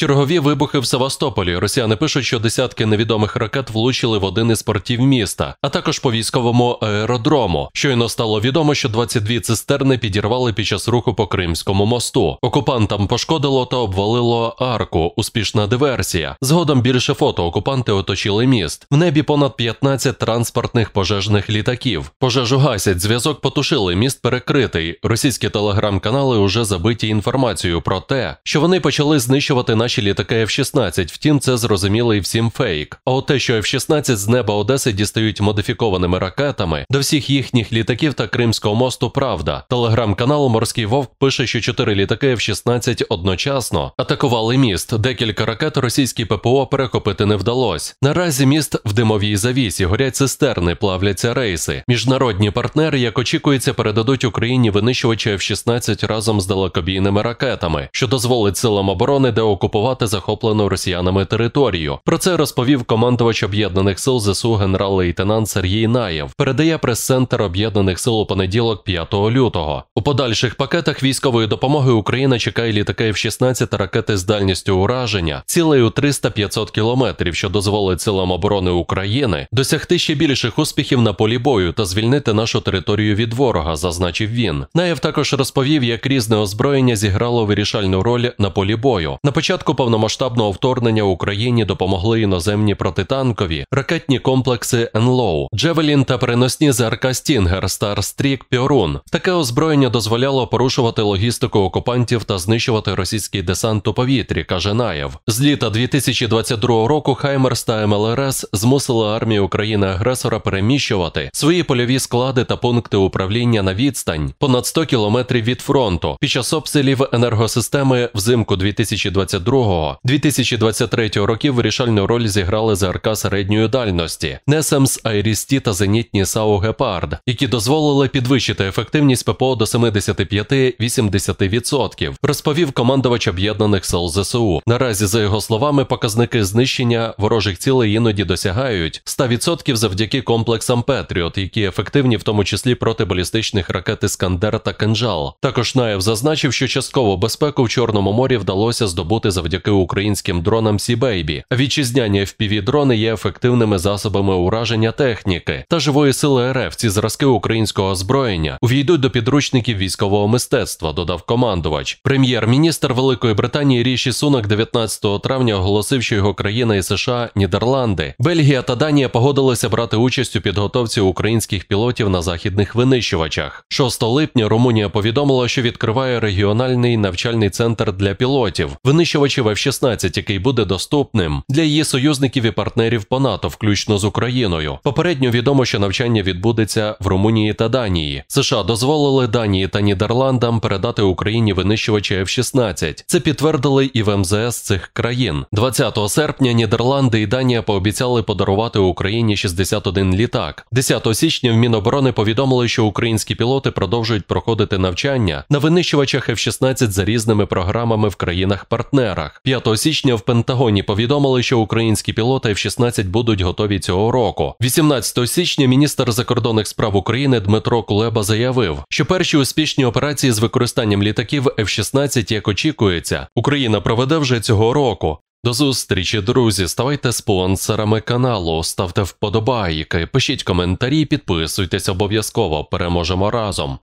Чергові вибухи в Севастополі. Росіяни пишуть, що десятки невідомих ракет влучили в один із портів міста, а також по військовому аеродрому. Щойно стало відомо, що 22 цистерни підірвали під час руху по Кримському мосту. Окупантам пошкодило та обвалило арку. Успішна диверсія. Згодом більше фото окупанти оточили міст. В небі понад 15 транспортних пожежних літаків. Пожежу гасять, зв'язок потушили. Міст перекритий. Російські телеграм-канали вже забиті інформацією про те, що вони почали знищувати наші наші літаки F-16, втім, це і всім фейк. А от те, що F-16 з неба Одеси дістають модифікованими ракетами до всіх їхніх літаків та Кримського мосту, правда. Телеграм-канал Морський Вовк пише, що чотири літаки F-16 одночасно атакували міст. Декілька ракет російські ППО перехопити не вдалося. Наразі міст в димовій завісі, горять цистерни, плавляться рейси. Міжнародні партнери, як очікується, передадуть Україні винищувачі F-16 разом з далекобійними ракетами, що дозволить силам оборони деокупувати атакувати захоплену росіянами територію. Про це розповів командувач об'єднаних сил ЗСУ генерал-лейтенант Сергій Наєв. Передає прес-центр об'єднаних сил у понеділок, 5 лютого. У подальших пакетах військової допомоги Україна чекає літаки F-16 ракети з дальністю ураження, цілею 300-500 кілометрів, що дозволить силам оборони України досягти ще більших успіхів на полі бою та звільнити нашу територію від ворога, зазначив він. Наєв також розповів, як різне озброєння зіграло вирішальну роль на полі бою. На початку початку повномасштабного вторгнення Україні допомогли іноземні протитанкові ракетні комплекси «Енлоу», Джевелін та переносні ЗРК Стінгер Старстрік Пьорун. Таке озброєння дозволяло порушувати логістику окупантів та знищувати російський десант у повітрі, каже Наєв. З літа 2022 року Хаймерс та МЛРС «Ем змусили армію України-агресора переміщувати свої польові склади та пункти управління на відстань понад 100 кілометрів від фронту під час обстрілів енергосистеми взимку 2022 Другого 2023 років вирішальну роль зіграли ЗРК середньої дальності, Несемс, Айрісті та зенітні САУ Гепард, які дозволили підвищити ефективність ППО до 75-80%, розповів командувач об'єднаних сил ЗСУ. Наразі, за його словами, показники знищення ворожих цілей іноді досягають 100% завдяки комплексам Петріот, які ефективні, в тому числі проти балістичних ракет «Іскандер» та «Кинжал». Також Наєв зазначив, що часткову безпеку в Чорному морі вдалося здобути за завдяки українським дронам Сібейбі. Вітчизняні fpv дрони є ефективними засобами ураження техніки та живої сили РФ. Ці зразки українського озброєння увійдуть до підручників військового мистецтва. Додав командувач. Прем'єр-міністр Великої Британії Ріші Сунак 19 травня оголосив, що його країна і США, Нідерланди, Бельгія та Данія погодилися брати участь у підготовці українських пілотів на західних винищувачах. 6 липня Румунія повідомила, що відкриває регіональний навчальний центр для пілотів. Винищувач винищувачів F-16, який буде доступним для її союзників і партнерів по НАТО, включно з Україною. Попередньо відомо, що навчання відбудеться в Румунії та Данії. США дозволили Данії та Нідерландам передати Україні винищувачі F-16. Це підтвердили і в МЗС цих країн. 20 серпня Нідерланди і Данія пообіцяли подарувати Україні 61 літак. 10 січня в Міноборони повідомили, що українські пілоти продовжують проходити навчання на винищувачах F-16 за різними програмами в країнах партнера. Канберах. 5 січня в Пентагоні повідомили, що українські пілоти F-16 будуть готові цього року. 18 січня міністр закордонних справ України Дмитро Кулеба заявив, що перші успішні операції з використанням літаків F-16, як очікується, Україна проведе вже цього року. До зустрічі, друзі. Ставайте спонсорами каналу, ставте вподобайки, пишіть коментарі, підписуйтесь обов'язково. Переможемо разом.